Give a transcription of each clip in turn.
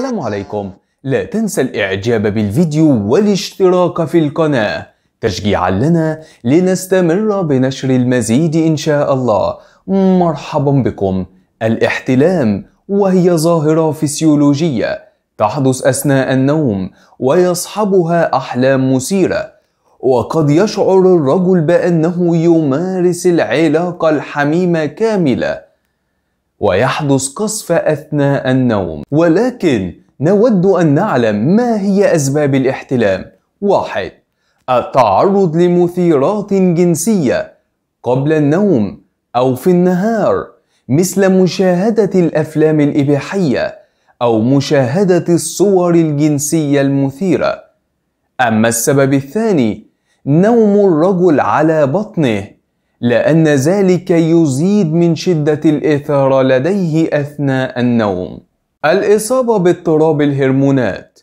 السلام عليكم لا تنسى الاعجاب بالفيديو والاشتراك في القناة تشجيعا لنا لنستمر بنشر المزيد ان شاء الله مرحبا بكم الاحتلام وهي ظاهرة فسيولوجية تحدث اثناء النوم ويصحبها احلام مثيرة وقد يشعر الرجل بانه يمارس العلاقة الحميمة كاملة ويحدث قصف أثناء النوم ولكن نود أن نعلم ما هي أسباب الاحتلام واحد التعرض لمثيرات جنسية قبل النوم أو في النهار مثل مشاهدة الأفلام الإباحية أو مشاهدة الصور الجنسية المثيرة أما السبب الثاني نوم الرجل على بطنه لأن ذلك يزيد من شدة الإثارة لديه أثناء النوم. الإصابة باضطراب الهرمونات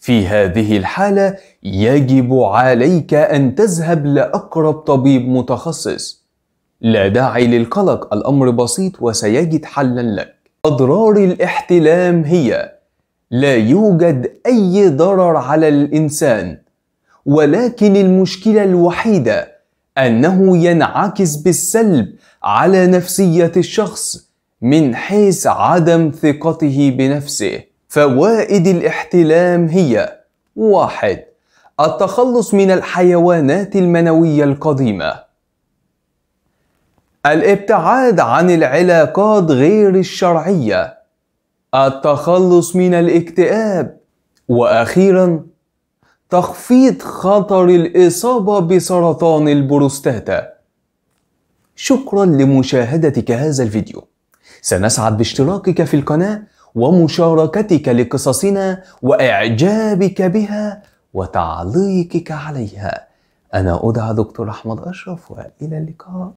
في هذه الحالة يجب عليك أن تذهب لأقرب طبيب متخصص. لا داعي للقلق، الأمر بسيط وسيجد حلا لك. أضرار الاحتلام هي: لا يوجد أي ضرر على الإنسان، ولكن المشكلة الوحيدة أنه ينعكس بالسلب على نفسية الشخص من حيث عدم ثقته بنفسه فوائد الاحتلام هي واحد التخلص من الحيوانات المنوية القديمة الابتعاد عن العلاقات غير الشرعية التخلص من الاكتئاب وأخيرا تخفيض خطر الإصابة بسرطان البروستاتا شكرا لمشاهدتك هذا الفيديو سنسعد باشتراكك في القناة ومشاركتك لقصصنا وإعجابك بها وتعليقك عليها أنا أدعى دكتور أحمد أشرف وإلى اللقاء